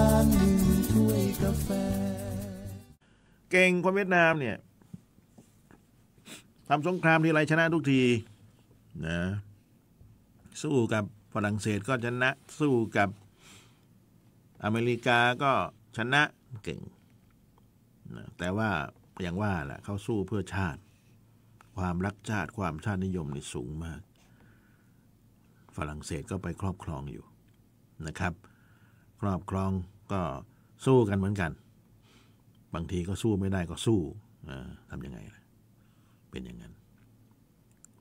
าหนึ่งถ้วยกาแฟเก่งคนเวียดนามเนี่ยทำสงครามทีไรชนะทุกทีนะสู้กับฝรั่งเศสก็ชนะสู้กับอเมริกาก็ชนะเก่งนะแต่ว่าอย่างว่าแหละเขาสู้เพื่อชาติ ความรักชาติความชาตินิยมนี่สูงมาก ฝรั่งเศสก็ไปครอบครองอยู่นะครับครอบครองก็สู้กันเหมือนกัน บางทีก็สู้ไม่ได้ก็สู้ทำยังไง เป็นอย่างนั้น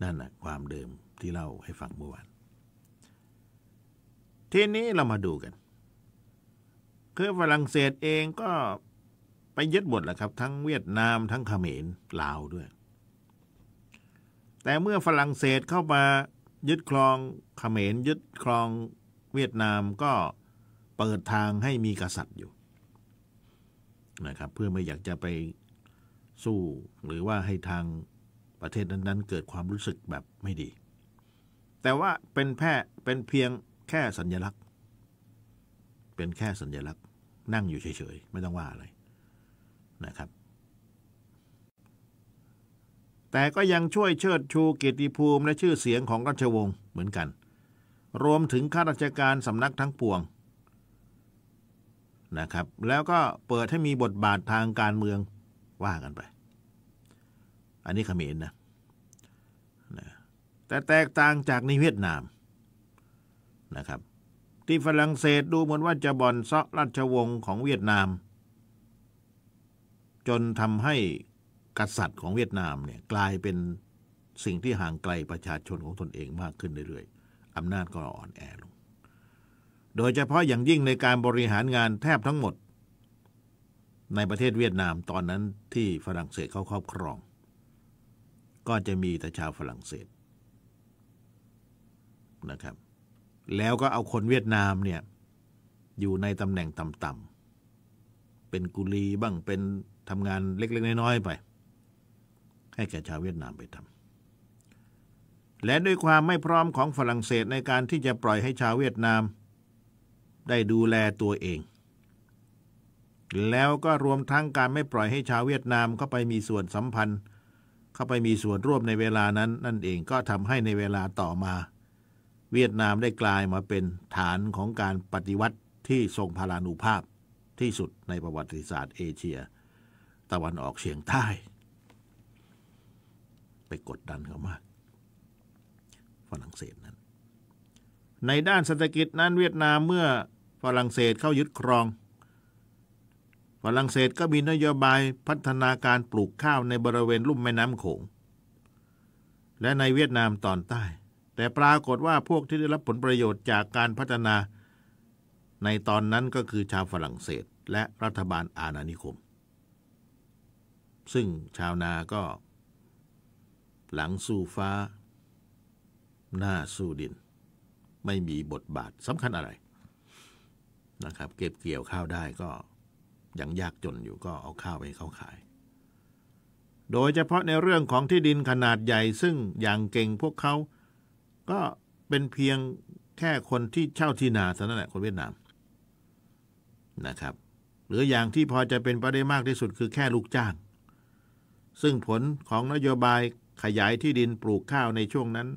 นั่นและความเดิมที่เล่าให้ฟังเมื่อวานทีนี้เรามาดูกัน คือ ฝรั่งเศสเองก็ไปยึดบทดแล้วครับ ทั้งเวียดนามทั้งเขมรลาวด้วย แต่เมื่อฝรั่งเศสเข้ามายึดครอง เขมรยึดครองเวียดนามก็เปิดทางให้มีกษัตริย์อยู่นะครับเพื่อไม่อยากจะไปสู้หรือว่าให้ทางประเทศนั้นๆ เกิดความรู้สึกแบบไม่ดี แต่ว่าเป็นแพ่เป็นเพียงแค่สัญญลักษณ์ เป็นแค่สัญญลักษณ์นั่งอยู่เฉยๆ ไม่ต้องว่าอะไรนะครับ แต่ก็ยังช่วยเชิดชูเกียรติภูมิและชื่อเสียงของราชวงศ์เหมือนกัน รวมถึงข้าราชการสำนักทั้งปวงนะครับแล้วก็เปิดให้มีบทบาททางการเมืองว่ากันไป อันนี้ขมินนะแต่แตกต่างจากในเวียดนามนะครับที่ฝรั่งเศสดูเหมือนว่าจะบ่อนซาะราชวงศ์ของเวียดนาม จนทำให้กษัตริย์ของเวียดนามเนี่ยกลายเป็นสิ่งที่ห่างไกลประชาชนของตนเองมากขึ้นเรื่อยๆอำนาจก็อ่อนแอลงโดยเฉพาะอย่างยิ่งในการบริหารงานแทบทั้งหมดในประเทศเวียดนามตอนนั้นที่ฝรั่งเศสเขาครอบครอง ก็จะมีแต่ชาวฝรั่งเศสนะครับ แล้วก็เอาคนเวียดนามเนี่ยอยู่ในตำแหน่งต่ำๆเป็นกุลีบ้างเป็นทำงานเล็ก ๆ น้อย ๆ ไป ให้แก่ชาวเวียดนามไปทำและด้วยความไม่พร้อมของฝรั่งเศสในการที่จะปล่อยให้ชาวเวียดนามได้ดูแลตัวเอง แล้วก็รวมทั้งการไม่ปล่อยให้ชาวเวียดนาม เข้าไปมีส่วนสัมพันธ์ เข้าไปมีส่วนร่วมในเวลานั้น นั่นเองก็ทำให้ในเวลาต่อมา เวียดนามได้กลายมาเป็นฐานของการปฏิวัติที่ทรงพลานุภาพที่สุดในประวัติศาสตร์เอเชีย ตะวันออกเฉียงใต้ไปกดดันเขามากฝรั่งเศสนะในด้านเศรษฐกิจนั้นเวียดนามเมื่อฝรั่งเศสเข้ายึดครอง ฝรั่งเศสก็มีนโยบายพัฒนาการปลูกข้าวในบริเวณลุ่มแม่น้ำโขง และในเวียดนามตอนใต้ แต่ปรากฏว่าพวกที่ได้รับผลประโยชน์จากการพัฒนาในตอนนั้นก็คือชาวฝรั่งเศส และรัฐบาลอาณานิคม ซึ่งชาวนาก็หลังสู้ฟ้า หน้าสู้ดินไม่มีบทบาทสำคัญอะไรนะครับ เก็บเกี่ยวข้าวได้ก็ยังยากจนอยู่ก็เอาข้าวไปเขาขาย โดยเฉพาะในเรื่องของที่ดินขนาดใหญ่ ซึ่งอย่างเก่งพวกเขา ก็เป็นเพียงแค่คนที่เช่าที่นาเท่านั้นแหละคนเวียดนามนะครับ หรืออย่างที่พอจะเป็นไปได้มากที่สุดคือแค่ลูกจ้าง ซึ่งผลของนโยบายขยายที่ดินปลูกข้าวในช่วงนั้น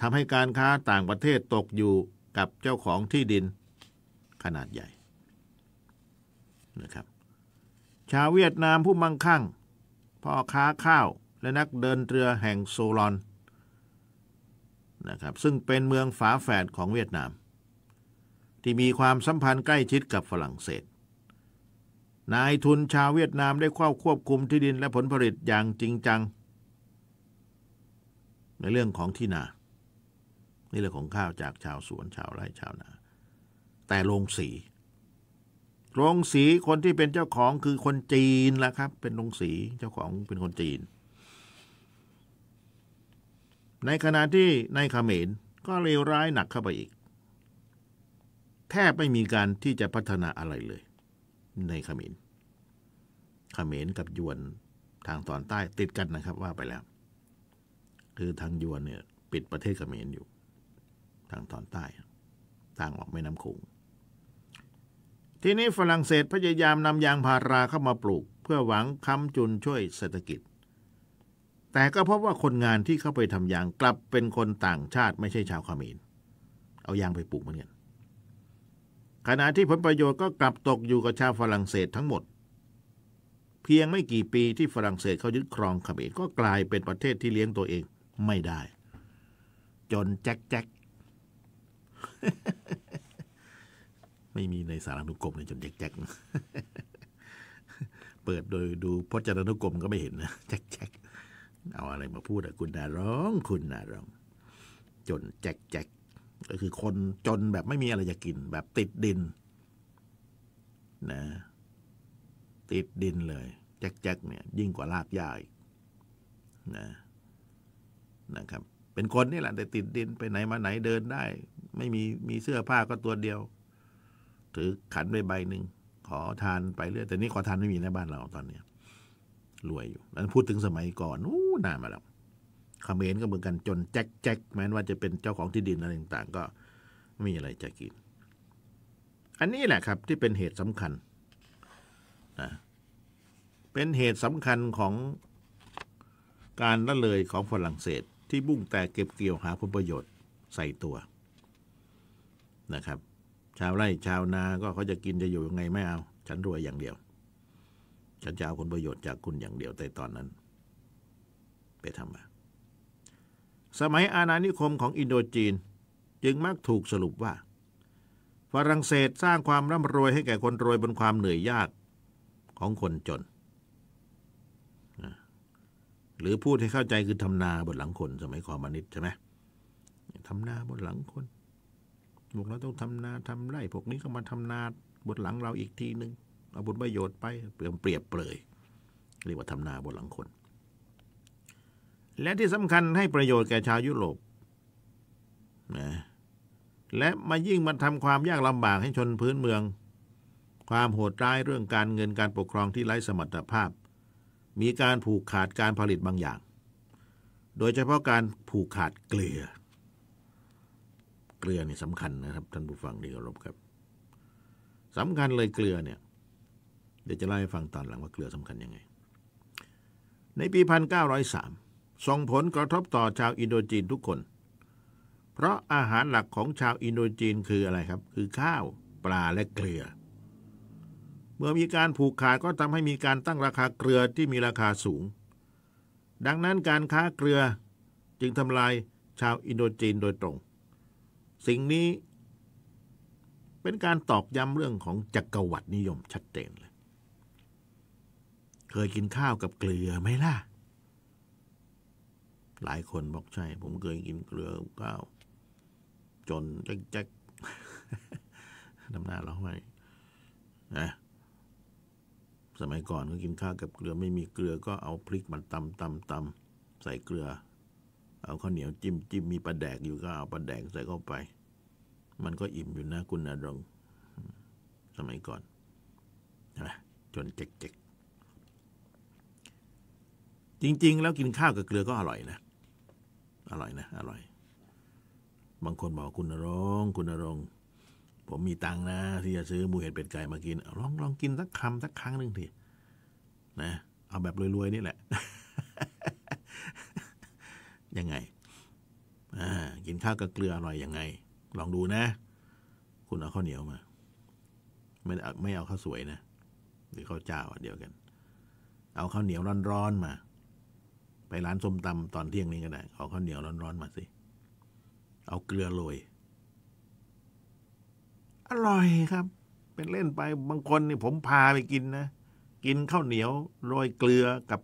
ทำให้การค้าต่างประเทศตกอยู่กับเจ้าของที่ดินขนาดใหญ่นะครับชาวเวียดนามผู้มั่งคั่งพ่อค้าข้าวและนักเดินเรือแห่งโซลอนนะครับซึ่งเป็นเมืองฝาแฝดของเวียดนาม ที่มีความสัมพันธ์ใกล้ชิดกับฝรั่งเศส นายทุนชาวเวียดนามได้ควบควบคุมที่ดินและผลผลิตอย่างจริงจัง ในเรื่องของที่นานเรื่องของข้าวจากชาวสวน ชาวไร่ชาวนา แต่โรงสี โรงสีคนที่เป็นเจ้าของคือคนจีนละครับ เป็นโรงสีเจ้าของเป็นคนจีน ในขณะที่ในเขมรก็เลวร้ายหนักเข้าไปอีก แทบไม่มีการที่จะพัฒนาอะไรเลย ในเขมรเขมรกับยวนทางตอนใต้ติดกันนะครับ ว่าไปแล้ว คือทางยวนเนี่ย ปิดประเทศเขมรอยู่ทางตอนใต้ ทางออกแม่น้ำคงทีนี้ฝรั่งเศสพยายามนำยางพาราเข้ามาปลูก เพื่อหวังค้ำจุนช่วยเศรษฐกิจ แต่ก็พบว่าคนงานที่เข้าไปทำยางกลับเป็นคนต่างชาติ ไม่ใช่ชาวคขมนเอายางไปปลูกมาเนี่นขณะที่ผลประโยชน์ก็กลับตกอยู่กับชาวฝรั่งเศสทั้งหมด เพียงไม่กี่ปีที่ฝรั่งเศสเขายึดครองคขมนก็กลายเป็นประเทศที่เลี้ยงตัวเองไม่ได้ จนแจ็คแจ็คไม่มีในสารานุกรมเลยจนแจ๊กแจ๊กเปิดโดยดูพจนานุกรมก็ไม่เห็นนะแจ๊กแจ๊กเอาอะไรมาพูดอะคุณนาร้องคุณนาร้องจนแจ๊กแจ๊กก็คือคนจนแบบไม่มีอะไรจะกินแบบติดดิน นะ ติดดินเลย แจ๊กแจ๊กเนี่ย ยิ่งกว่าลากยาอีกนะ นะครับ เป็นคนนี่แหละแต่ติดดินไปไหนมาไหนเดินได้ไม่มีมีเสื้อผ้าก็ตัวเดียว ถือขันไปใบหนึ่งขอทานไปเรื่อยแต่นี่ขอทานไม่มีในบ้านเราตอนเนี้ยรวยอยู่นั้นพูดถึงสมัยก่อนนู้นานมาแล้วเขมรก็เหมือนกันจนแจ็คแจ็คแม้ว่าจะเป็นเจ้าของที่ดินอะไรต่างๆ ก็ไม่มีอะไรจะกินอันนี้แหละครับ ที่เป็นเหตุสำคัญนะเป็นเหตุสำคัญของการละเลยของฝรั่งเศส ที่บุ่งแต่เก็บเกี่ยวหาผลประโยชน์ใส่ตัวนะครับ ชาวไร่ชาวนาก็เขาจะกินจะอยู่ยังไงไม่เอา ฉันรวยอย่างเดียว ฉันจะเอาผลประโยชน์จากคุณอย่างเดียวแต่ตอนนั้น ไปทำมา สมัยอาณานิคมของอินโดจีนจึงมักถูกสรุปว่า ฝรั่งเศสสร้างความร่ำรวยให้แก่คนรวยบนความเหนื่อยยากของคนจน หรือพูดให้เข้าใจคือทำนาบนหลังคน สมัยคอมมานิสใช่ไหมทำนาบนหลังคนพวกเราต้องทำนาทำไร่พวกนี้ก็มาทำนาบทหลังเราอีกทีหนึ่งเอาบุญประโยชน์ไปเปลี่ยนเปรียบเปรยเรียกว่าทำนาบทหลังคน และที่สำคัญให้ประโยชน์แก่ชาวยุโรปนะและมายิ่งมาทำความยากลำบากให้ชนพื้นเมือง ความโหดร้ายเรื่องการเงินการปกครองที่ไร้สมรรถภาพ มีการผูกขาดการผลิตบางอย่าง โดยเฉพาะการผูกขาดเกลือเกลือเนี่ยสำคัญนะครับท่านผู้ฟังที่เคารพครับสำคัญเลยเกลือเนี่ยเดี๋ยวจะเล่าให้ฟังตอนหลังว่าเกลือสำคัญยังไงในปี1903ส่งผลกระทบต่อชาวอินโดจีนทุกคน เพราะอาหารหลักของชาวอินโดจีนคืออะไรครับ คือข้าวปลาและเกลือ เมื่อมีการผูกขาดก็ทำให้มีการตั้งราคาเกลือที่มีราคาสูง ดังนั้นการค้าเกลือจึงทำลายชาวอินโดจีนโดยตรงสิ่งนี้ เป็นการตอกย้ำเรื่องของจักรวรรดินิยม ชัดเจนเลย เคยกินข้าวกับเกลือไหมล่ะ หลายคนบอกใช่ ผมเคยกินเกลือกับข้าวจนแจ๊กๆน้ำหน้าเราองไห้นะ สมัยก่อนก็กินข้าวกับเกลือ ไม่มีเกลือก็เอาพริกมันตำตำตำใส่เกลือ เอาข้าวเหนียวจิ้มจิ้มมีปลาแดกอยู่ก็เอาปลาแดกใส่เข้าไปมันก็อิ่มอยู่นะ คุณนรงสมัยก่อน นะ จนเจ๊กๆจริงๆ แล้วกินข้าวกับเกลือก็อร่อยนะ อร่อยนะ อร่อย บางคนบอกคุณนรงคุณนรง ผมมีตังนะที่จะซื้อหมูเห็ดเป็ดไก่มากิน ลองลองกินสักคำสักครั้งหนึ่งทีนะ เอาแบบรวยๆนี่แหละ ยังไงกินข้าวกับเกลืออร่อยยังไงลองดูนะ คุณเอาข้าวเหนียวมา ไม่ไม่เอาข้าวสวยนะ หรือข้าวเจ้าเดียวกัน เอาข้าวเหนียวร้อน ๆ มา ไปร้านส้มตำตอนเที่ยงนี้ก็ได้ เอาข้าวเหนียวร้อน ๆ มาสิ เอาเกลือโรย อร่อยครับ เป็นเล่นไป บางคนนี่ผมพาไปกินนะ กินข้าวเหนียวโรยเกลือกับ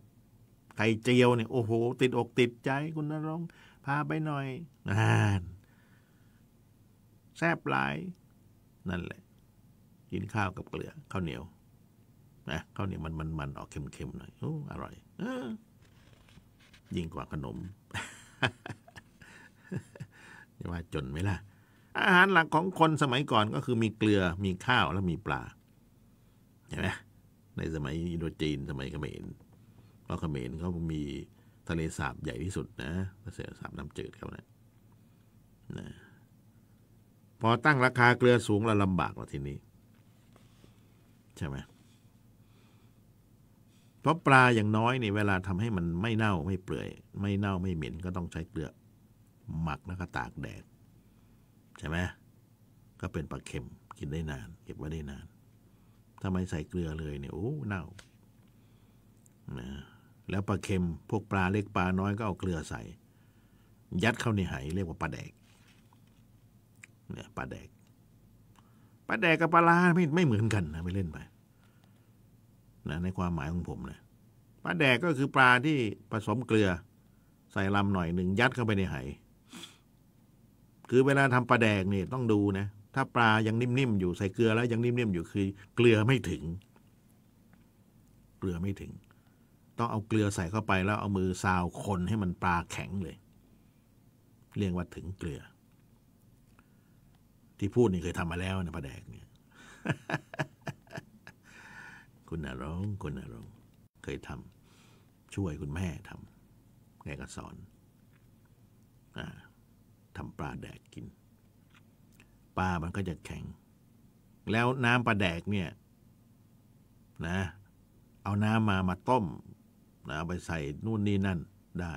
ไข่เจียวเนี่ยโอ้โหติดอกติดใจคุณนรงพาไปหน่อยนานแซบหลาย นั่นแหละกินข้าวกับเกลือ ข้าวเหนียว นะข้าวเหนียวมันมันมันออกเค็มๆหน่อยโอ้อร่อยอยิ่งกว่าขนมจะว่าจนไหมล่ะอาหารหลักของคนสมัยก่อนก็คือมีเกลือมีข้าวแล้วมีปลาเห็นไหมในสมัยอินโดจีนสมัยเขมรเพราะเขมรเขามีทะเลสาบใหญ่ที่สุดนะทะเลสาบน้ำจืดเขาเนะนะพอตั้งราคาเกลือสูงแล้วลำบากละทีนี้ ใช่ไหมเพราะปลาอย่างน้อยนี่เวลาทำให้มันไม่เน่า ไม่เปื่อยไม่เน่าไม่เหม็นก็ต้องใช้เกลือ หมักแล้วก็ตากแดด ใช่ไหมก็เป็นปลาเค็มกินได้นาน เก็บไว้ได้นานทำไมใส่เกลือเลยเนี่ยโอ้เน่านะแล้วปลาเค็มพวกปลาเล็กปลาน้อยก็เอาเกลือใส่ ยัดเข้าในไหเรียกว่าปลาแดกเนี่ยปลาแดกปลาแดกกับปลาลาไม่ไม่เหมือนกันนะไปเล่นไปนะในความหมายของผมนะปลาแดก ก็คือปลาที่ผสมเกลือ ใส่ลำหน่อยหนึ่งยัดเข้าไปในไห คือเวลาทำปลาแดกนี่ ต้องดูนะ ถ้า ปลายังนิ่ม ๆ อยู่ใส่เกลือแล้วยังนิ่มๆอยู่คือเกลือไม่ถึง เกลือไม่ถึง ต้องเอาเกลือใส่เข้าไป แล้วเอามือซาวคนให้มันปลาแข็งเลย เรียกว่าถึงเกลือที่พูดนี่เคยทำมาแล้วนะพระแดกเนี่ยคุณนรงคุณนรงเคยทำช่วยคุณแม่ทำแกก็สอนอทำปลาแดกกิน ปลามันก็จะแข็ง แล้วน้ำปลาแดกเนี่ย นะ เอาน้ำมามาต้มนะไปใส่นู่นนี่นั่นได้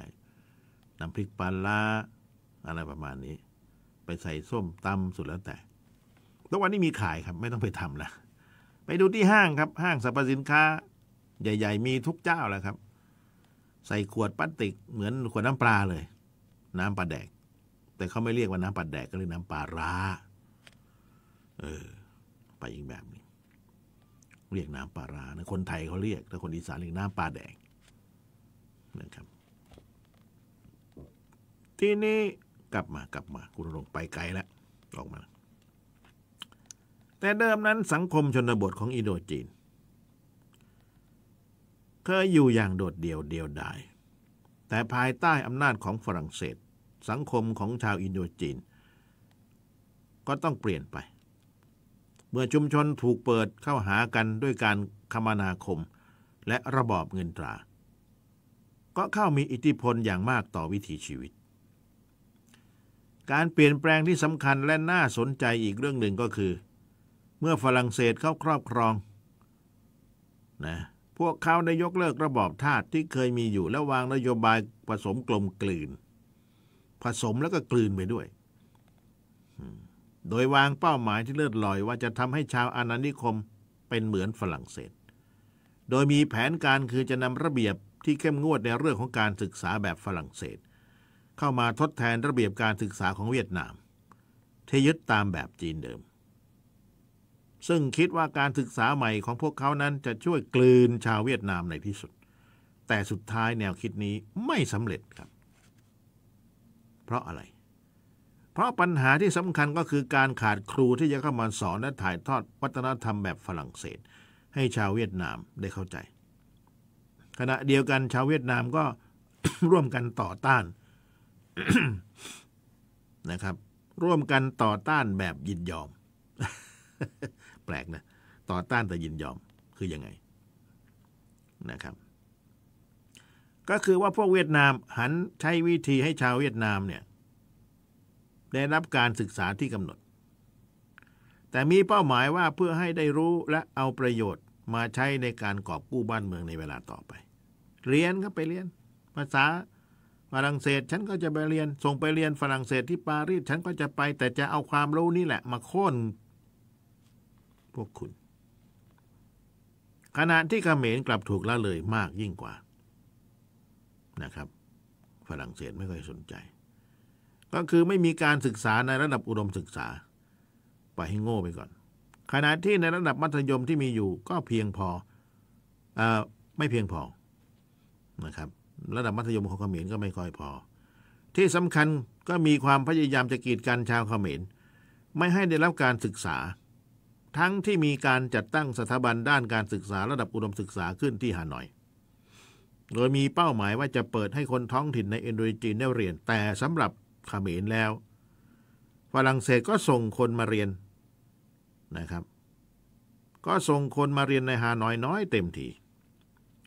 น้ำพริกปลาละอะไรประมาณนี้ไปใส่ส้มตำสุดแล้วแต่ทุกวันนี้มีขายครับไม่ต้องไปทำละ ไปดูที่ห้างครับห้างสรรพสินค้า ใหญ่ๆ มีทุกเจ้าแล้วครับ ใส่ขวดพลาสติกเหมือนขวดน้ำปลาเลย น้ำปลาแดก แต่เขาไม่เรียกว่าน้ำปลาแดกก็เรียกน้ำปลาร้า เออ ไปอีกแบบนี้เรียกน้ำปลาร้านะคนไทยเขาเรียกแต่คนอีสานเรียกน้ำปลาแดกนะครับ ทีนี้กลับมากลับมาคุณลงไปไกลแล้วออกมา แต่เดิมนั้นสังคมชนบทของอินโดจีนเคยอยู่อย่างโดดเดี่ยวเดียวดายแต่ภายใต้อำนาจของฝรั่งเศส สังคมของชาวอินโดจีน ก็ต้องเปลี่ยนไป เมื่อชุมชนถูกเปิดเข้าหากันด้วยการคมนาคมและระบอบเงินตรา ก็เข้ามีอิทธิพลอย่างมากต่อวิถีชีวิตการเปลี่ยนแปลงที่สำคัญและน่าสนใจอีกเรื่องหนึ่งก็คือ เมื่อฝรั่งเศสเข้าครอบครองนะพวกเขาได้ยกเลิกระบอบทาสที่เคยมีอยู่และวางนโยบายผสมกลมกลืนผสมแล้วก็กลืนไปด้วย โดยวางเป้าหมายที่เลื่อนลอย ว่าจะทำให้ชาวอาณานิคมเป็นเหมือนฝรั่งเศส โดยมีแผนการคือจะนำระเบียบที่เข้มงวดในเรื่องของการศึกษาแบบฝรั่งเศสเข้ามาทดแทนระเบียบการศึกษาของเวียดนาม ที่ยึดตามแบบจีนเดิม ซึ่งคิดว่าการศึกษาใหม่ของพวกเขานั้นจะช่วยกลืนชาวเวียดนามในที่สุด แต่สุดท้ายแนวคิดนี้ไม่สำเร็จครับเพราะอะไร เพราะปัญหาที่สำคัญก็คือการขาดครูที่จะเข้ามาสอนและถ่ายทอดวัฒนธรรมแบบฝรั่งเศสให้ชาวเวียดนามได้เข้าใจ ขณะเดียวกันชาวเวียดนามก็ร่วมกันต่อต้านนะครับ ร่วมกันต่อต้านแบบยินยอม แปลกนะ ต่อต้านแต่ยินยอม คืออยังไง นะครับ ก็คือว่าพวกเวียดนาม หันใช้วิธีให้ชาวเวียดนาม เนี่ย ได้รับการศึกษาที่กำหนด แต่มีเป้าหมายว่าเพื่อให้ได้รู้และเอาประโยชน์มาใช้ในการกอบกู้บ้านเมืองในเวลาต่อไป เรียนก็ไปเรียน ภาษาฝรั่งเศสฉันก็จะไปเรียนส่งไปเรียนฝรั่งเศสที่ปารีสฉันก็จะไปแต่จะเอาความรู้นี่แหละ มาโค่นพวกคุณ ขณะที่กเขมรกลับถูกละเลยมากยิ่งกว่านะครับ ฝรั่งเศสไม่ค่อยสนใจ ก็คือไม่มีการศึกษาในระดับอุดมศึกษา ไปให้โง่ไปก่อน ขณะที่ในระดับมัธยมที่มีอยู่ก็เพียงพออไม่เพียงพอนะครับระดับมัธยมของเขมรก็ไม่ค่อยพอ ที่สำคัญก็มีความพยายามจะกีดกันชาวเขมร ไม่ให้ได้รับการศึกษา ทั้งที่มีการจัดตั้งสถาบันด้านการศึกษาระดับอุดมศึกษาขึ้นที่ฮานอย โดยมีเป้าหมายว่าจะเปิดให้คนท้องถิ่นในอินโดนีเซียได้เรียนแต่สำหรับเขมรแล้ว ฝรั่งเศสก็ส่งคนมาเรียนนะครับ ก็ส่งคนมาเรียนในฮานอยน้อยเต็มที่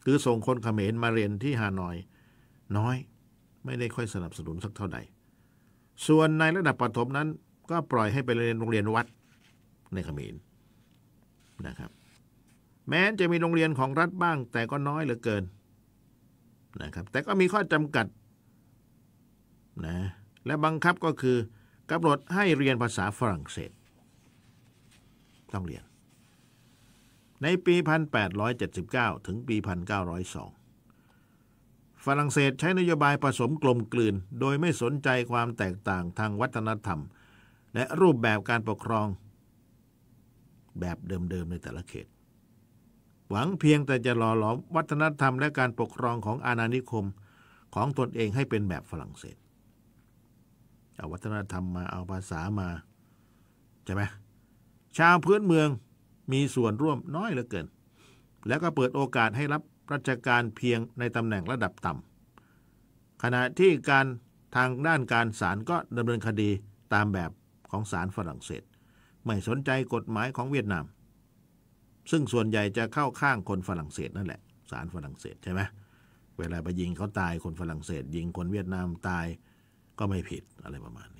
คือ ส่งคนเขมรมาเรียนที่ฮานอยน้อย ไม่ได้ค่อยสนับสนุนสักเท่าใด ส่วนในระดับปฐมนั้น ก็ปล่อยให้ไปเรียนโรงเรียนวัดในเขมรนะครับ แม้จะมีโรงเรียนของรัฐบ้าง แต่ก็น้อยเหลือเกินนะครับ แต่ก็มีข้อจำกัดนะและบังคับก็คือกำหนดให้เรียนภาษาฝรั่งเศสต้องเรียนในปี 1879ถึงปี1902 ฝรั่งเศสใช้นโยบายผสมกลมกลืน โดยไม่สนใจความแตกต่างทางวัฒนธรรม และรูปแบบการปกครอง แบบเดิมๆในแต่ละเขต หวังเพียงแต่จะหล่อหลอมวัฒนธรรมและการปกครองของอาณานิคม ของตนเองให้เป็นแบบฝรั่งเศสเอาวัฒนธรรมมาเอาภาษามา ใช่ไหมชาวพื้นเมืองมีส่วนร่วมน้อยเหลือเกิน แล้วก็เปิดโอกาสให้รับราชการเพียงในตำแหน่งระดับต่ำ ขณะที่การทางด้านการศาลก็ดำเนินคดีตามแบบของศาลฝรั่งเศส ไม่สนใจกฎหมายของเวียดนาม ซึ่งส่วนใหญ่จะเข้าข้างคนฝรั่งเศสนั่นแหละ ศาลฝรั่งเศสใช่ไหมเวลาไปยิงเขาตายคนฝรั่งเศส ยิงคนเวียดนามตายก็ไม่ผิดอะไรประมาณนี้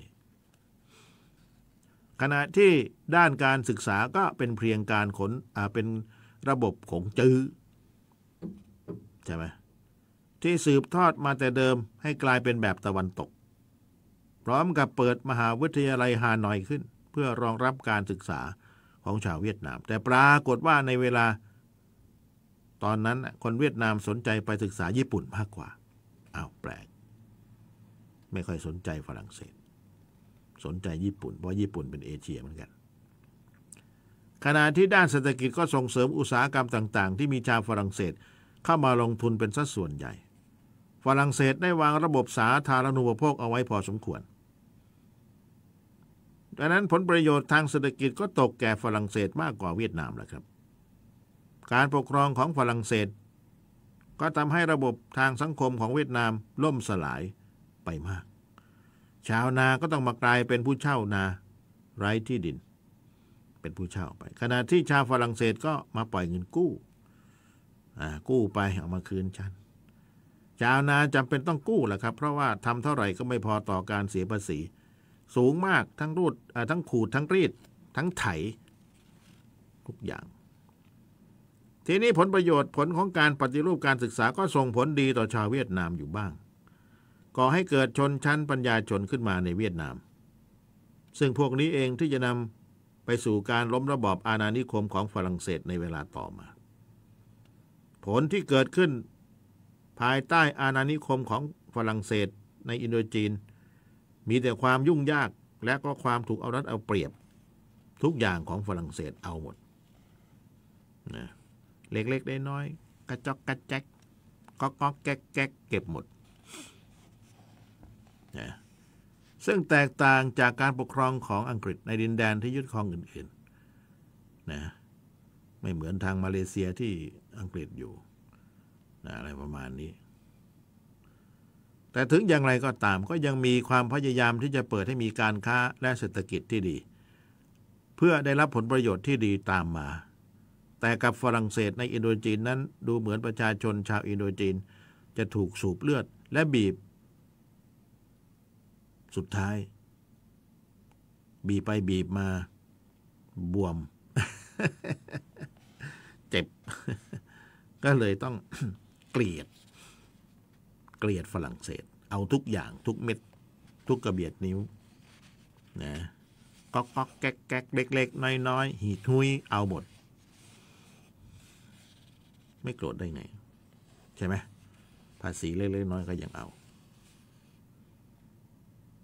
ขณะที่ด้านการศึกษาก็เป็นเพียงการขนเป็นระบบของจื้อใช่ไหมที่สืบทอดมาแต่เดิมให้กลายเป็นแบบตะวันตก พร้อมกับเปิดมหาวิทยาลัยฮานอยขึ้น เพื่อรองรับการศึกษาของชาวเวียดนาม แต่ปรากฏว่าในเวลาตอนนั้นคนเวียดนามสนใจไปศึกษาญี่ปุ่นมากกว่าอ้าวแปลก ไม่ค่อยสนใจฝรั่งเศสสนใจญี่ปุ่น เพราะญี่ปุ่นเป็นเอเชียเหมือนกัน ขณะที่ด้านเศรษฐกิจก็ส่งเสริมอุตสาหกรรมต่างๆ ที่มีชาวฝรั่งเศสเข้ามาลงทุนเป็นสัดส่วนใหญ่ ฝรั่งเศสได้วางระบบสาธารณูปโภคเอาไว้พอสมควร ดังนั้นผลประโยชน์ทางเศรษฐกิจก็ตกแก่ฝรั่งเศสมากกว่าเวียดนามแหละครับ การปกครองของฝรั่งเศส ก็ทำให้ระบบทางสังคมของเวียดนามล่มสลายไปมากชาวนาก็ต้องมากลายเป็นผู้เช่านาไร้ที่ดิน เป็นผู้เช่าไป ขณะที่ชาวฝรั่งเศสก็มาปล่อยเงินกู้ กู้ไป เอามาคืนฉัน ชาวนาจำเป็นต้องกู้แหละครับ เพราะว่าทำเท่าไหร่ก็ไม่พอต่อการเสียภาษี สูงมากทั้งรูดทั้งขูด ทั้งรีดทั้งไถ ทุกอย่าง ทีนี้ผลประโยชน์ผลของการปฏิรูปการศึกษาก็ส่งผลดีต่อชาวเวียดนามอยู่บ้างก่อให้เกิดชนชั้นปัญญาชนขึ้นมาในเวียดนาม ซึ่งพวกนี้เองที่จะนำไปสู่การล้มระบอบอาณานิคมของฝรั่งเศสในเวลาต่อมา ผลที่เกิดขึ้น ภายใต้อาณานิคมของฝรั่งเศสในอินโดจีน มีแต่ความยุ่งยากและก็ความถูกเอารัดเอาเปรียบทุกอย่างของฝรั่งเศสเอาหมด เล็กๆได้น้อยกระจอกกระแจกก็ก็แก๊กแก๊กเก็บหมดนะซึ่งแตกต่างจากการปกครองของอังกฤษในดินแดนที่ยึดครองอื่นๆนะไม่เหมือนทางมาเลเซียที่อังกฤษอยู่นะอะไรประมาณนี้ แต่ถึงอย่างไรก็ตามก็ยังมีความพยายามที่จะเปิดให้มีการค้า และเศรษฐกิจที่ดี เพื่อได้รับผลประโยชน์ที่ดีตามมา แต่กับฝรั่งเศสในอินโดจีนนั้นดูเหมือนประชาชนชาวอินโดจีน จะถูกสูบเลือดและบีบสุดท้าย บีไปบีบมาบวมเจ็บ ก็เลยต้องเกลียด เกลียดฝรั่งเศส เอาทุกอย่างทุกเม็ด ทุกกระเบียดนิ้วนะก๊อกก๊อกแก๊กแก๊กเล็กๆ น้อยๆหีทุยเอาหมด ไม่โกรธได้ไงใช่ไหมภาษีเล็กๆ น้อยก็ยังเอา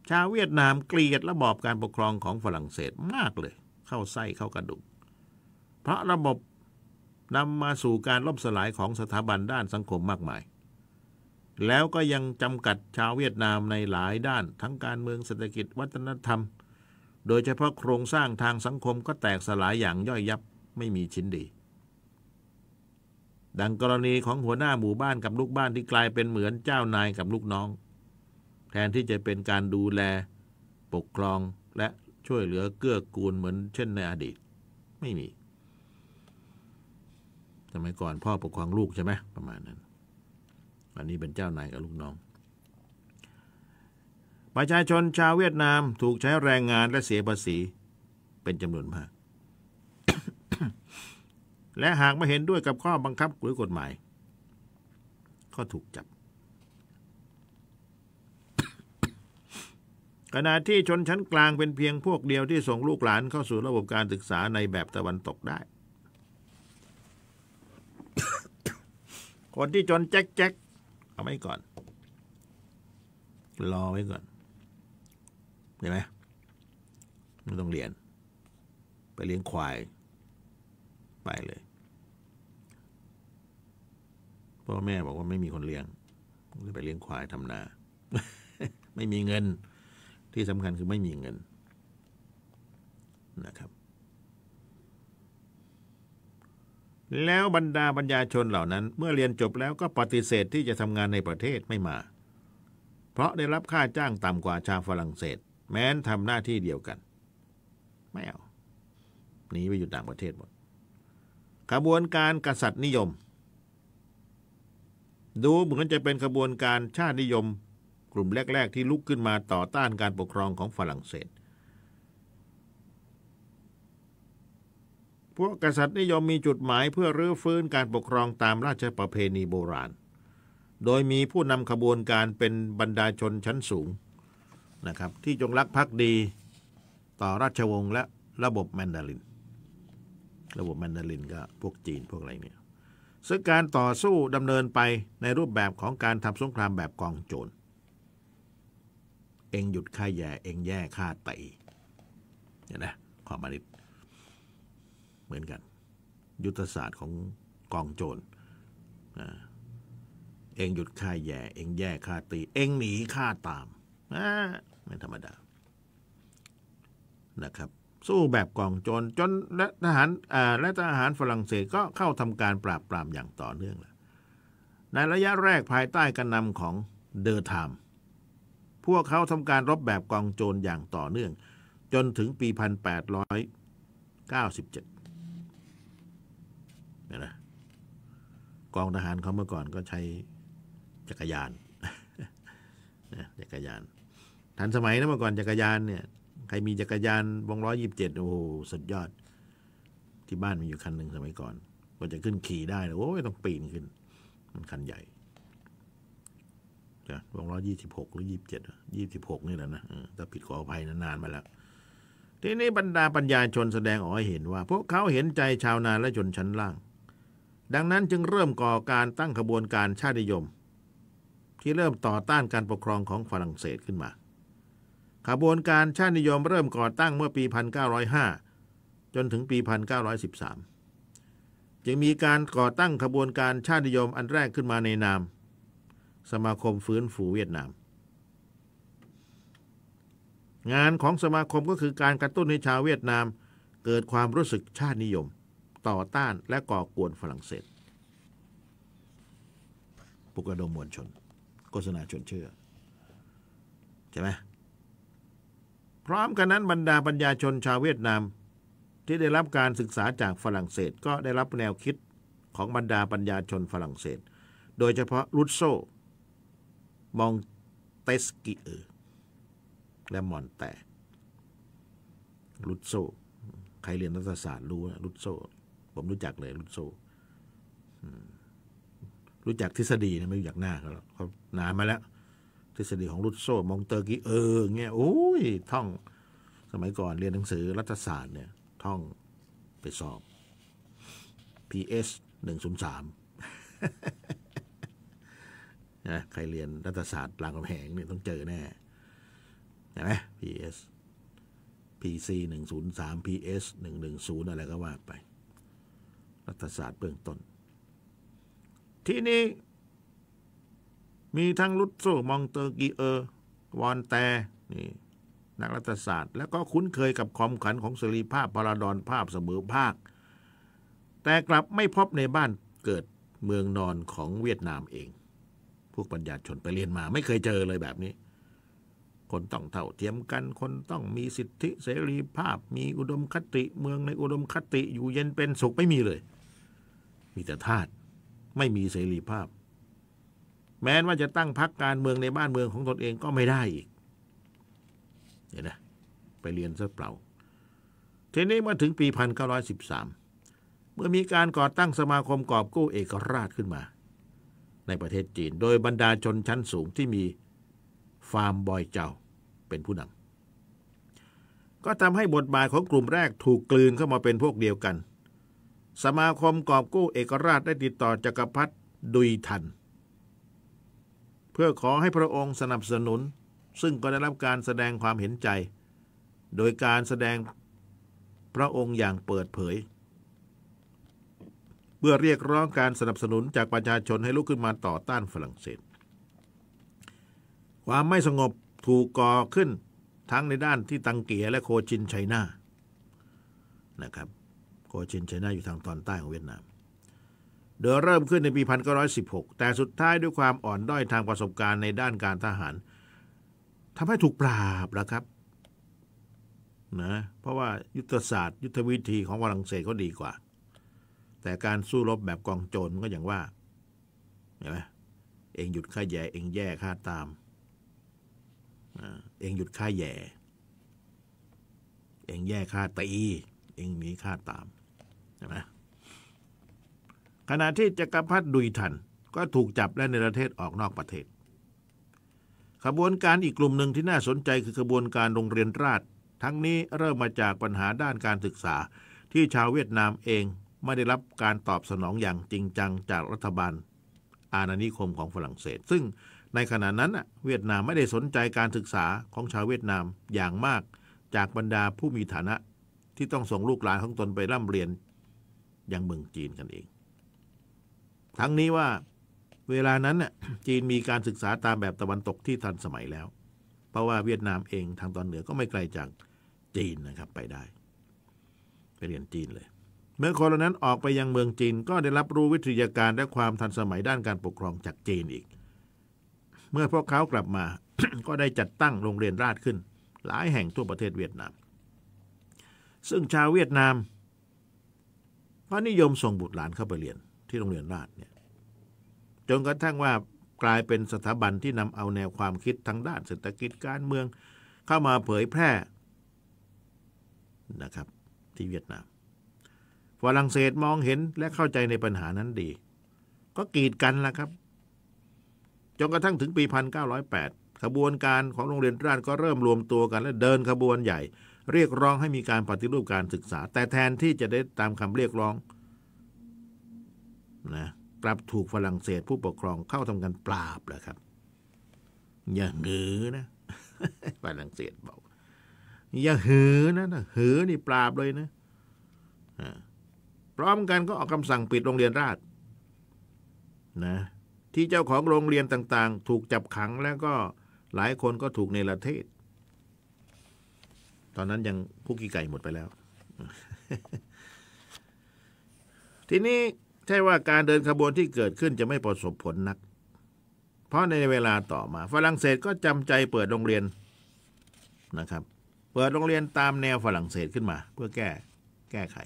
ชาวเวียดนามเกลียดระบอบการปกครองของฝรั่งเศสมากเลยเข้าไส้เข้ากระดูก เพราะระบบนำมาสู่การล่มสลายของสถาบันด้านสังคมมากมาย แล้วก็ยังจำกัดชาวเวียดนามในหลายด้าน ทั้งการเมืองเศรษฐกิจวัฒนธรรม โดยเฉพาะโครงสร้างทางสังคมก็แตกสลายอย่างย่อยยับไม่มีชิ้นดี ดังกรณีของหัวหน้าหมู่บ้านกับลูกบ้านที่กลายเป็นเหมือนเจ้านายกับลูกน้องแทนที่จะเป็นการดูแลปกครองและช่วยเหลือเกื้อกูลเหมือนเช่นในอดีต ไม่มี สมัยก่อนพ่อปกครองลูกใช่ไหม ประมาณนั้นอันนี้เป็นเจ้านายกับลูกน้อง ประชาชนชาวเวียดนามถูกใช้แรงงานและเสียภาษี เป็นจำนวนมากและหากไม่เห็นด้วยกับข้อบังคับหรือกฎหมายก็ถูกจับขณะที่ชนชั้นกลางเป็นเพียงพวกเดียวที่ส่งลูกหลานเข้าสู่ระบบการศึกษาในแบบตะวันตกได้ คนที่จนแจ๊กแจ๊กเอาไว้ก่อน รอไว้ก่อนเห็นไหมไม่ต้องเรียนไปเลี้ยงควาย ไปเลยพ่อแม่บอกว่าไม่มีคนเลี้ยงเลยไปเลี้ยงควาย ทำนาไม่มีเงินที่สำคัญคือไม่มีเงินนะครับ แล้วบรรดาบรรดาชนเหล่านั้น เมื่อเรียนจบแล้วก็ปฏิเสธที่จะทำงานในประเทศไม่มา เพราะได้รับค่าจ้างต่ำกว่าชาวฝรั่งเศส แม้นทำหน้าที่เดียวกันไม่เอาหนีไปอยู่ต่างประเทศหมดขบวนการกษัตริย์นิยม ดูเหมือนจะเป็นขบวนการชาตินิยมลุ่มแรก ๆที่ลุกขึ้นมาต่อต้านการปกครองของฝรั่งเศส พวกกษัตริย์นิยมมีจุดหมายเพื่อรื้อฟื้นการปกครองตามราชประเพณีโบราณ โดยมีผู้นำขบวนการเป็นบรรดาชนชั้นสูงนะครับที่จงรักภักดีต่อราชวงศ์และระบบแมนดาริน ระบบแมนดารินก็พวกจีนพวกอะไรเนี่ยซึ่งการต่อสู้ดำเนินไปในรูปแบบของการทำสงครามแบบกองโจรเองหยุดค่าแย่เองแย่ค่าตีเห็นไหมความมานิดเหมือนกัน ยุทธศาสตร์ของกองโจรเองหยุดค่าแย่ เองแย่ค่าตีเองหนีค่าตามไม่ธรรมดานะครับสู้แบบกองโจรจนและทหารและทหารฝรั่งเศสก็เข้าทำการปราบปรามอย่างต่อเนื่องในระยะแรกภายใต้การนำของเดอร์ไทม์พวกเขาทำการรบแบบกองโจรอย่างต่อเนื่อง จนถึงปี 1897เนี่นะกองทหารเขาเมื่อก่อนก็ใช้จักรยานจักรยาน ทันสมัยนะเมื่อก่อนจักรยานเนี่ยใครมีจักรยานวงร้อยยิบเจ็ดโอ้โหสุดยอด ที่บ้านมีอยู่คันหนึ่งสมัยก่อนก็จะขึ้นขี่ได้โอ้ยต้องปีนขึ้น มันคันใหญ่นะสองร้อยยี่สิบหกหรือยี่สิบเจ็ดยี่สิบหกนี่แหละนะถ้าผิดขออภัยนานๆมาแล้ว ทีนี้บรรดาปัญญาชนแสดงออกให้เห็นว่า พวกเขาเห็นใจชาวนาและชนชั้นล่าง ดังนั้นจึงเริ่มก่อการตั้งขบวนการชาตินิยม ที่เริ่มต่อต้านการปกครองของฝรั่งเศสขึ้นมาขบวนการชาตินิยมเริ่มก่อตั้งเมื่อปี1905จนถึงปี1913จึงมีการก่อตั้งขบวนการชาตินิยมอันแรกขึ้นมาในนามสมาคมฟื้นฟูเวียดนาม งานของสมาคมก็คือการกระตุ้นให้ชาวเวียดนาม เกิดความรู้สึกชาตินิยมต่อต้านและก่อกวนฝรั่งเศส ปุกระดมมวลชนโฆษณาชวนเชื่อใช่ไหมพร้อมกันนั้นบรรดาปัญญาชนชาวเวียดนาม ที่ได้รับการศึกษาจากฝรั่งเศส ก็ได้รับแนวคิดของบรรดาปัญญาชนฝรั่งเศส โดยเฉพาะรุดโซมองเตสกิเออ และมอนแต่ลุตโซใครเรียนรัฐศาสตร์รู้นะลุตโซ ผมรู้จักเลยลุตโซรู้จักทฤษฎีนะไม่รู้จักหน้าเขาหเขานามาแล้ว ทฤษฎีของลุตโซ มองเตอร์กิเออ เงี้ยโอ้ยท่องสมัยก่อนเรียนหนังสือรัฐศาสตร์เนี่ย ท่องไปสอบ PS หนึ่งศูนย์สามนะใครเรียนรัฐศาสตร์รางกำแหงเนี่ยต้องเจอแน่ ใช่ไหม PS PC 103 PS 110อะไรก็ว่าไป รัฐศาสตร์เบื้องต้น ที่นี้ มีทั้งลุตโซมองเตอร์กีเออร์วอนแตนี่นักรัฐศาสตร์ และก็คุ้นเคยกับความขันของสรีภาพพราดอนภาพเสมอภาค แต่กลับไม่พบในบ้านเกิดเมืองนอนของเวียดนามเองพวกปัญญาชนไปเรียนมาไม่เคยเจอเลยแบบนี้ คนต้องเท่าเทียมกัน คนต้องมีสิทธิเสรีภาพ มีอุดมคติเมืองในอุดมคติ อยู่เย็นเป็นสุขไม่มีเลย มีแต่ทาตไม่มีเสรีภาพ แม้ว่าจะตั้งพรรคการเมืองในบ้านเมืองของตนเองก็ไม่ได้อีกเห็นไหมไปเรียนซะเปล่าทีนี้มาถึงปี1913เมื่อมีการก่อตั้งสมาคมกอบกู้เอกราชขึ้นมาในประเทศจีนโดยบรรดาชนชั้นสูงที่มีฟาร์มบอยเจ้าเป็นผู้นำก็ทำให้บทบาทของกลุ่มแรกถูกกลืนเข้ามาเป็นพวกเดียวกัน สมาคมกอบกู้เอกราชได้ติดต่อจกักรพรรดิดุยทัน เพื่อขอให้พระองค์สนับสนุนซึ่งก็ได้รับการแสดงความเห็นใจ โดยการแสดงพระองค์อย่างเปิดเผยเพื่อเรียกร้องการสนับสนุนจากประชาชนให้ลุกขึ้นมาต่อต้านฝรั่งเศส ความไม่สงบถูกก่อขึ้นทั้งในด้านที่ตังเกียและโคชินไชน่านะครับ โคชินไชน่าอยู่ทางตอนใต้ของเวียดนามเดยเริ่มขึ้นในปี 1916 แต่สุดท้ายด้วยความอ่อนด้อยทางประสบการณ์ในด้านการทหารทำให้ถูกปราบแล้วครับนะเพราะว่า ยุทธศาสตร์ ยุทธวิธีของฝรั่งเศสเขาดีกว่าแต่การสู้รบแบบกองโจรก็อย่างว่าเห็นไหมเองหยุดค่าแย่ เองแย่ค่าตาม เองหยุดค่าแย่ เองแย่ค่าตี เองหนีค่าตามใช่ไหมขณะที่จักรพรรดิดุยทัน ก็ถูกจับและในประเทศออกนอกประเทศ ขบวนการอีกกลุ่มหนึ่งที่น่าสนใจคือขบวนการโรงเรียนราชทั้งนี้เริ่มมาจากปัญหาด้านการศึกษาที่ชาวเวียดนามเองไม่ได้รับการตอบสนองอย่างจริงจังจากรัฐบาลอาณานิคมของฝรั่งเศส ซึ่งในขณะนั้นเวียดนามไม่ได้สนใจการศึกษาของชาวเวียดนามอย่างมากจากบรรดาผู้มีฐานะที่ต้องส่งลูกหลานของตนไปร่ำเรียนยังเมืองจีนกันเอง ทั้งนี้ว่าเวลานั้นจีนมีการศึกษาตามแบบตะวันตกที่ทันสมัยแล้ว เพราะว่าเวียดนามเองทางตอนเหนือก็ไม่ไกลจากจีนนะครับไปได้ไปเรียนจีนเลยเมื่อคนเหล่านั้นออกไปยังเมืองจีนก็ได้รับรู้วิทยาการและความทันสมัยด้านการปกครองจากจีนอีก เมื่อพวกเขากลับมาก็ได้จัดตั้งโรงเรียนราชขึ้น หลายแห่ง ทั่ว ประเทศเวียดนาม ซึ่งชาวเวียดนามก็นิยมส่งบุตรหลานเข้าไป เรียน ที่โรงเรียนราชเนี่ย จนกระทั่งว่ากลายเป็นสถาบันที่นำเอาแนวความคิดทางด้านเศรษฐกิจการเมืองเข้ามาเผยแพร่นะครับที่เวียดนามฝรั่งเศสมองเห็นและเข้าใจในปัญหานั้นดี ก็กีดกันละครับ จนกระทั่งถึงปี 1908 ขบวนการของโรงเรียนราชก็เริ่มรวมตัวกัน และเดินขบวนใหญ่ เรียกร้องให้มีการปฏิรูปการศึกษา แต่แทนที่จะได้ตามคำเรียกร้องนะกลับถูกฝรั่งเศสผู้ปกครองเข้าทำการปราบแลยครับ อย่าหือนะ ฝรั่งเศสบอก อย่าหือนะนะหือนี่ปราบเลยนะพร้อมกันก็ออกคำสั่งปิดโรงเรียนราช นะ ที่เจ้าของโรงเรียนต่างๆ ถูกจับขัง แล้วก็หลายคนก็ถูกในประเทศ ตอนนั้นยังผู้กีไก่หมดไปแล้ว ทีนี้ใช่ว่าการเดินขบวนที่เกิดขึ้นจะไม่ประสบผลนัก เพราะในเวลาต่อมา ฝรั่งเศสก็จำใจเปิดโรงเรียนนะครับ เปิดโรงเรียนตามแนวฝรั่งเศสขึ้นมา เพื่อแก้ แก้ไข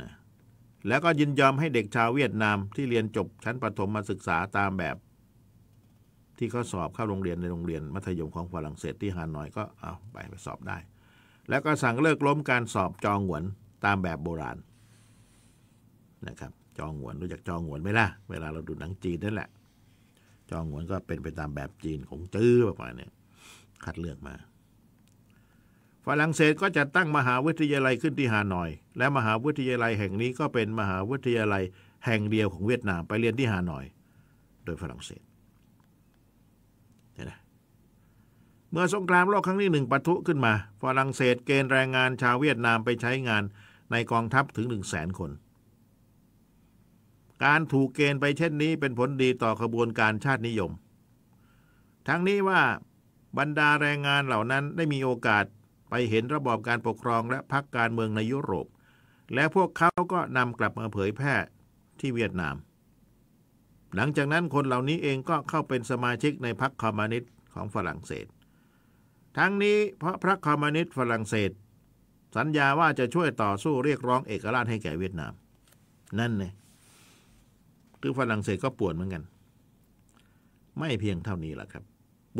นะแล้วก็ยินยอมให้เด็กชาวเวียดนามที่เรียนจบชั้นประถมมาศึกษาตามแบบที่เขาสอบเข้าโรงเรียนในโรงเรียนมัธยมของฝรั่งเศสที่ฮานอยก็เอาไปไปสอบได้ แล้วก็สั่งเลิกล้มการสอบจองหวนตามแบบโบราณนะครับจองหวนรู้จักจองหวนไหมล่ะเวลาเราดูหนังจีนนั่นแหละ จองหวนก็เป็นไปตามแบบจีนของจื้อประมาณนี้คัดเลือกมาฝรั่งเศสก็จะตั้งมหาวิทยาลัยขึ้นที่ฮานอย และมหาวิทยาลัยแห่งนี้ก็เป็นมหาวิทยาลัยแห่งเดียวของเวียดนามไปเรียนที่ฮานอย โดยฝรั่งเศส เมื่อสงครามโลกครั้งที่หนึ่งปะทุขึ้นมา ฝรั่งเศสเกณฑ์แรงงานชาวเวียดนามไปใช้งานในกองทัพถึงหนึ่งแสนคน การถูกเกณฑ์ไปเช่นนี้เป็นผลดีต่อขบวนการชาตินิยม ทั้งนี้ว่าบรรดาแรงงานเหล่านั้นได้มีโอกาสไปเห็นระบอบการปกครองและพรรคการเมืองในยุโรป และพวกเขาก็นำกลับมาเผยแพร่ที่เวียดนาม หลังจากนั้นคนเหล่านี้เองก็เข้าเป็นสมาชิกในพรรคคอมมิวนิสต์ของฝรั่งเศส ทั้งนี้เพราะพรรคคอมมิวนิสต์ฝรั่งเศส สัญญาว่าจะช่วยต่อสู้เรียกร้องเอกราชให้แก่เวียดนาม นั่นไงคือฝรั่งเศสก็ปวดเหมือนกัน ไม่เพียงเท่านี้แหละครับ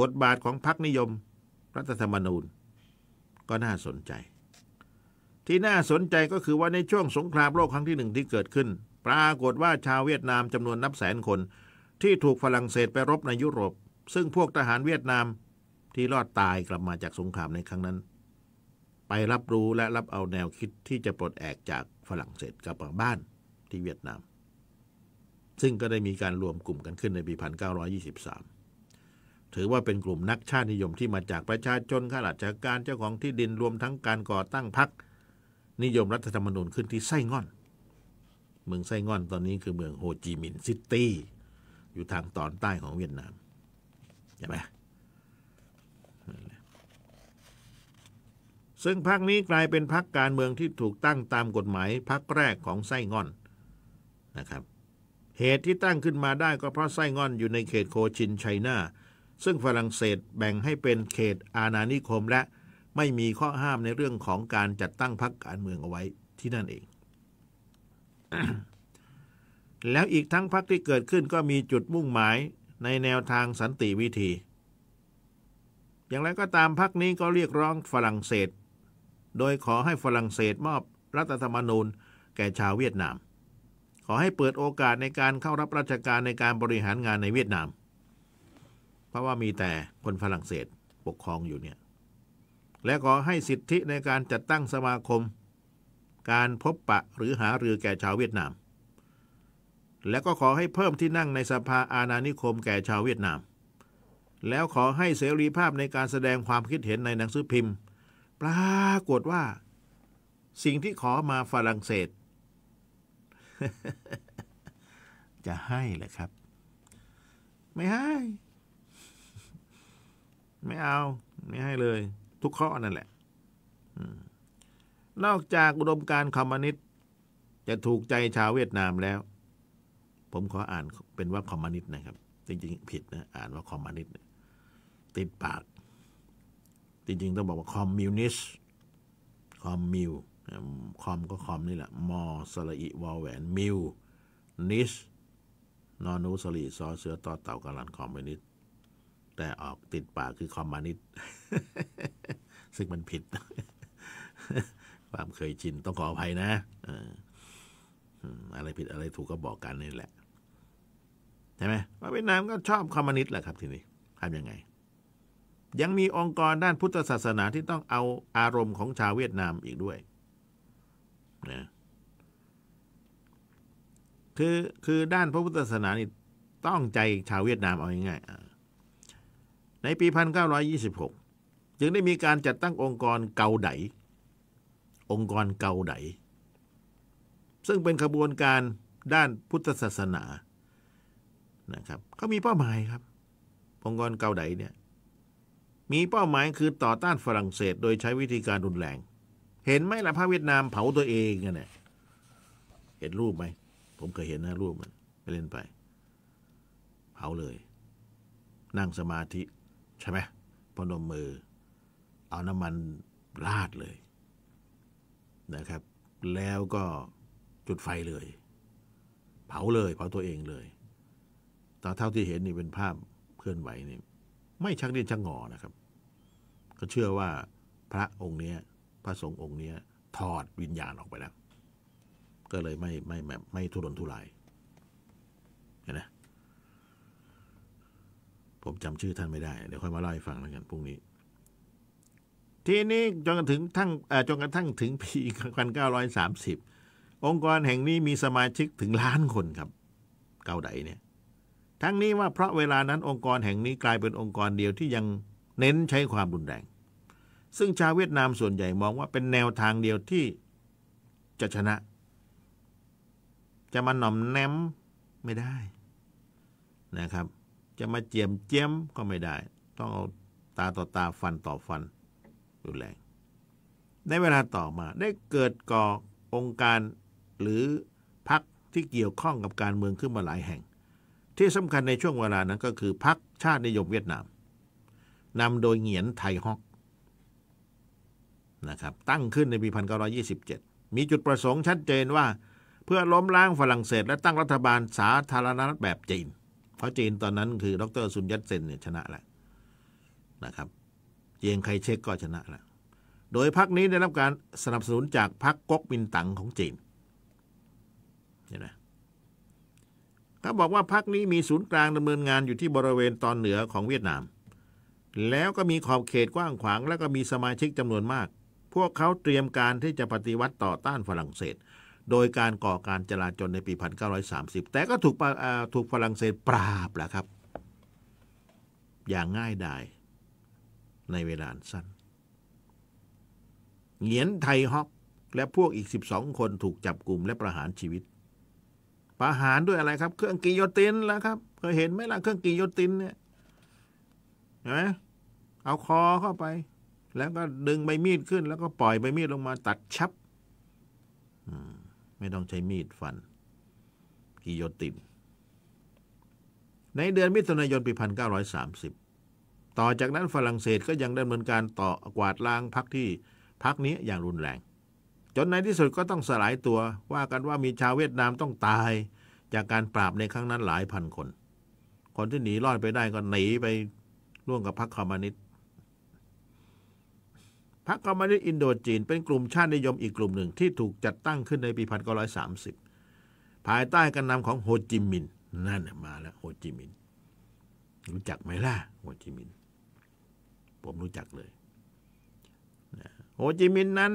บทบาทของพรรคนิยมรัฐธรรมนูญก็น่าสนใจ ที่น่าสนใจก็คือว่าในช่วงสงครามโลกครั้งที่หนึ่งที่เกิดขึ้น ปรากฏว่าชาวเวียดนามจำนวนนับแสนคนที่ถูกฝรั่งเศสไปรบในยุโรป ซึ่งพวกทหารเวียดนามที่รอดตายกลับมาจากสงครามในครั้งนั้น ไปรับรู้และรับเอาแนวคิดที่จะปลดแอกจากฝรั่งเศสกลับมาบ้านที่เวียดนาม ซึ่งก็ได้มีการรวมกลุ่มกันขึ้นในปี1923ถือว่าเป็นกลุ่มนักชาตินิยมที่มาจากประชาชนข้าราชการเจ้าของที่ดินรวมทั้งการก่อตั้งพรรคนิยมรัฐธรรมนูญขึ้นที่ไส้ง่อน เมืองไส้ง่อนตอนนี้คือเมืองโฮจิมินห์ซิตี้ อยู่ทางตอนใต้ของเวียดนามใช่ไหมซึ่งพรรคนี้กลายเป็นพรรคการเมืองที่ถูกตั้งตามกฎหมายพรรคแรกของไส้ง่อนนะครับ เหตุที่ตั้งขึ้นมาได้ก็เพราะไส้ง่อน อยู่ในเขตโคชินไชน่าซึ่งฝรั่งเศสแบ่งให้เป็นเขตอาณานิคมและไม่มีข้อห้ามในเรื่องของการจัดตั้งพรรคการเมืองเอาไว้ที่นั่นเอง แล้วอีกทั้งพรรคที่เกิดขึ้นก็มีจุดมุ่งหมายในแนวทางสันติวิธี อย่างไรก็ตามพรรคนี้ก็เรียกร้องฝรั่งเศส โดยขอให้ฝรั่งเศสมอบรัฐธรรมนูญแก่ชาวเวียดนาม ขอให้เปิดโอกาสในการเข้ารับราชการในการบริหารงานในเวียดนามเพราะว่ามีแต่คนฝรั่งเศสปกครองอยู่เนี่ย และขอให้สิทธิในการจัดตั้งสมาคม การพบปะหรือหารือแก่ชาวเวียดนาม และก็ขอให้เพิ่มที่นั่งในสภาอาณานิคมแก่ชาวเวียดนาม แล้วขอให้เสรีภาพในการแสดงความคิดเห็นในหนังสือพิมพ์ปรากฏว่า สิ่งที่ขอมาฝรั่งเศส จะให้เหยครับ ไม่ให้ไม่เอาไม่ให้เลย ทุกข้อนั่นแหละนอกจากอุดมการคอมมิวนิสต์จะถูกใจชาวเวียดนามแล้ว ผมขออ่านเป็นว่าคอมมิวนิสต์นะครับ จริง ๆ ผิดนะอ่านว่าคอมมิวนิสต์ติดปาก จริงๆต้องบอกว่าคอมมิวนิสต์คอมมิว คอมก็คอมนี่แหละ มอ สระอิวอแหวน มิวนิสนอนูสลีซอเสือต่อเต่ากาลันคอมมิวนิสต์แต่ออกติดปากคือคอมมานิสต์ซึ่งมันผิด ความเคยชินต้องขออภัยนะอะไรผิดอะไรถูกก็บอกกันนี่แหละใช่ไหมว่าเวียดนามก็ชอบคอมมานิสต์แหละครับ ทีนี้ทำยังไง ยังมีองค์กรด้านพุทธศาสนาที่ต้องเอาอารมณ์ของชาวเวียดนามอีกด้วยนะคือคือด้านพระพุทธศาสนานี่ต้องใจชาวเวียดนามเอาง่ายๆในปี 1926 จึงได้มีการจัดตั้งองค์กรเกาไดองค์กรเกาไดซึ่งเป็นขบวนการด้านพุทธศาสนานะครับเขามีเป้าหมายครับ องค์กรเกาไดเนี่ยมีเป้าหมายคือต่อต้านฝรั่งเศสโดยใช้วิธีการรุนแรง เห็นไหมล่ะพระเวียดนามเผาตัวเองกันเนี่ยเห็นรูปไหม ผมเคยเห็นนะรูปมันไปเล่นไป เผาเลย นั่งสมาธิใช่ไหมพนมมือ เอาน้ำมันราดเลย นะครับ แล้วก็จุดไฟเลย เผาเลย เผาตัวเองเลยตอนเท่าที่เห็นนี่เป็นภาพเคลื่อนไหวนี่ไม่ชักดิ้นชักงอนะครับ ก็เชื่อว่าพระองค์เนี้ย พระสงฆ์องค์เนี้ย ถอดวิญญาณออกไปแล้ว ก็เลยไม่ไม่แบบไม่ทุรนทุรายเห็นไหมผมจำชื่อท่านไม่ได้ เดี๋ยวค่อยมาเล่าให้ฟังแล้วกันพรุ่งนี้ทีนี้จนกระทั่งทั้งจนกระทั่งถึงปี1930 องค์กรแห่งนี้มีสมาชิกถึงล้านคนครับ เกาไดเนี่ย ทั้งนี้ว่าเพราะเวลานั้น องค์กรแห่งนี้กลายเป็นองค์กรเดียวที่ยังเน้นใช้ความรุนแรงซึ่งชาวเวียดนามส่วนใหญ่มองว่าเป็นแนวทางเดียวที่จะชนะ จะมาหน่อมแนมไม่ได้ นะครับจะมาเจียมเจียมก็ไม่ได้ ต้องเอาตาต่อตาฟันต่อฟันรุนแรง ในเวลาต่อมาได้เกิดก่อองค์การหรือพักที่เกี่ยวข้องกับการเมืองขึ้นมาหลายแห่ง ที่สำคัญในช่วงเวลานั้นก็คือพักชาตินิยมเวียดนามนำโดยเหงียนไทฮอกนะครับตั้งขึ้นในปี 1927 มีจุดประสงค์ชัดเจนว่าเพื่อล้มล้างฝรั่งเศสและตั้งรัฐบาลสาธารณรัฐแบบจีนเพราะจีนตอนนั้นคือ ดรซุนยัตเซนเนี่ยชนะแหละนะครับ เยงไคเชกก็ชนะแหละ โดยพรรคนี้ได้รับการสนับสนุนจากพรรคก๊กมินตั๋งของจีนเห็นไหมเขาบอกว่าพรรคนี้มีศูนย์กลางดำเนินงานอยู่ที่บริเวณตอนเหนือของเวียดนาม แล้วก็มีขอบเขตกว้างขวางและก็มีสมาชิกจำนวนมาก พวกเขาเตรียมการที่จะปฏิวัติต่อต้านฝรั่งเศสโดยการก่อการจลาจลในปี1930 แต่ก็ถูกถูกฝรั่งเศสปราบแล้วครับ อย่างง่ายดายในเวลาสั้น เหงียนไทฮอก และพวกอีก 12 คนถูกจับกลุ่มและประหารชีวิต ประหารด้วยอะไรครับ เครื่องกิโยตินแล้วครับ เคยเห็นไหมล่ะเครื่องกิโยตินเนี่ยเห็นไหมเอาคอเข้าไป แล้วก็ดึงใบมีดขึ้น แล้วก็ปล่อยใบมีดลงมาตัดชับไม่ต้องใช้มีดฟัน กิโยตินในเดือนมิถุนายนปี 1930 ต่อจากนั้นฝรั่งเศสก็ยังดำเนินการต่อกวาดล้างพักที่พักนี้อย่างรุนแรง จนในที่สุดก็ต้องสลายตัวว่ากันว่ามีชาวเวียดนามต้องตายจากการปราบในครั้งนั้นหลายพันคน คนที่หนีรอดไปได้ก็หนีไปร่วมกับพรรคคอมมิวนิสต์พรรคคอมมิวนิสต์อินโดจีนเป็นกลุ่มชาตินิยมอีกกลุ่มหนึ่ง ที่ถูกจัดตั้งขึ้นในปี1930ภายใต้การนำของโฮจิมินห์นั่นมาแล้วโฮจิมินห์รู้จักไหมล่ะโฮจิมินห์ผมรู้จักเลยโฮจิมินห์นั้น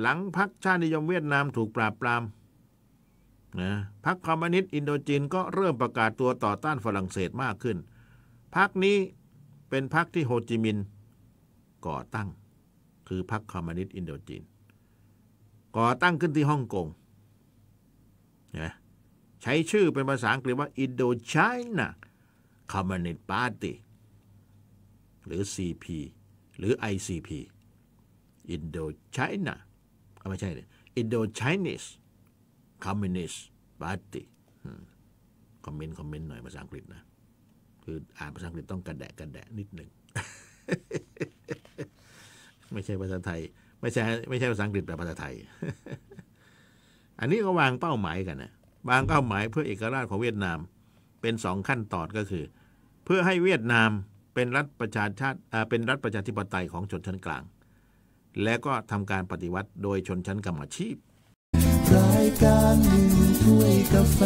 หลังพรรคชาตินิยมเวียดนามถูกปราบปรามนะพรรคคอมมิวนิสต์อินโดจีนก็เริ่มประกาศตัวต่อต้านฝรั่งเศสมากขึ้นพรรคนี้เป็นพรรคที่โฮจิมินห์ก่อตั้งคือพรรคคอมมิวนิสต์อินโดจีนก่อตั้งขึ้นที่ฮ่องกงนะใช้ชื่อเป็นภาษาอังกฤษว่าอินโดจีน่าคอมมิวนิสต์ปาร์ตี้หรือ CP หรือ ICP อินโดจีน่าไม่ใช่เลยอินโดจีนิสคอมมิวนิสต์ปาร์ตี้คอมเมนต์คอมเมนต์หน่อยภาษาอังกฤษนะ คืออ่านภาษาอังกฤษต้องกระแดะกระแดะนิดหนึ่งไม่ใช่ภาษาไทย ไม่ใช่ไม่ใช่ภาษาอังกฤษแต่ภาษาไทย อันนี้ก็วางเป้าหมายกันนะวางเป้าหมายเพื่อเอกราชของเวียดนาม เป็นสองขั้นตอนก็คือ เพื่อให้เวียดนามเป็นรัฐประชาชาติเป็นรัฐประชาธิปไตยของชนชั้นกลาง และก็ทำการปฏิวัติโดยชนชั้นกรรมอาชีพรายการหนึ่งถ้วยกาแฟ